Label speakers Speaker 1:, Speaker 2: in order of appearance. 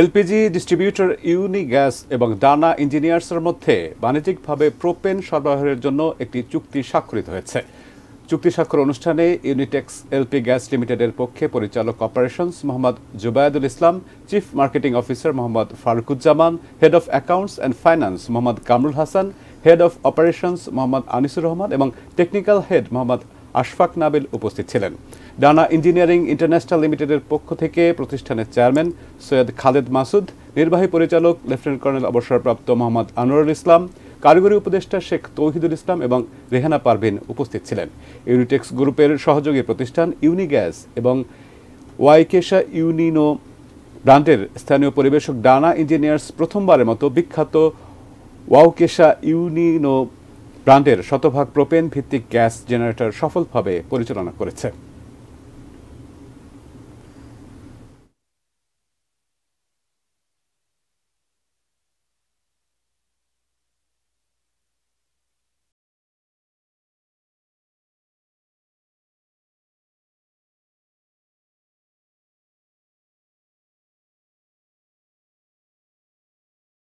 Speaker 1: LPG distributor ইউনি gas এবং ডানা ইঞ্জিনিয়ার্সের মধ্যে বাণিজ্যিকভাবে প্রোপেন সরবরাহের জন্য একটি চুক্তি স্বাক্ষরিত হয়েছে চুক্তি স্বাক্ষর অনুষ্ঠানে ইউনিটেক্স এলপি গ্যাস লিমিটেডের পক্ষে পরিচালক operations Mohammad Zubaydul Islam chief marketing officer Mohammad Faruquzzaman head of accounts and finance Mohammad Kamrul Hasan head of operations Mohammad Anisur Rahman এবং টেকনিক্যাল হেড মোহাম্মদ আশফাক নাবিল উপস্থিত ছিলেন ডানা ইঞ্জিনিয়ারিং ইন্টারন্যাশনাল লিমিটেডের পক্ষ থেকে প্রতিষ্ঠানের চেয়ারম্যান সৈয়দ খালেদ মাসুদ নির্বাহী পরিচালক লেফটেন্যান্ট কর্নেল অবসরপ্রাপ্ত মোহাম্মদ আনোয়ারুল ইসলাম কারিগরি উপদেষ্টা শেখ তৌহিদুল ইসলাম এবং রেহানা পারভিন উপস্থিত ছিলেন ইউনিটেক্স গ্রুপের সহযোগী প্রতিষ্ঠান ইউনিগ্যাস এবং ওয়াইকেশা ইউনিনো ব্র্যান্ডের স্থানীয় পরিবেশক ডানা ইঞ্জিনিয়ার্স প্রথমবারের মতো বিখ্যাত ওয়াউকেশা ইউনিনো প্লান্টের শতভাগ প্রোপেন ভিত্তিক গ্যাস জেনারেটর সফলভাবে পরিচালনা করেছে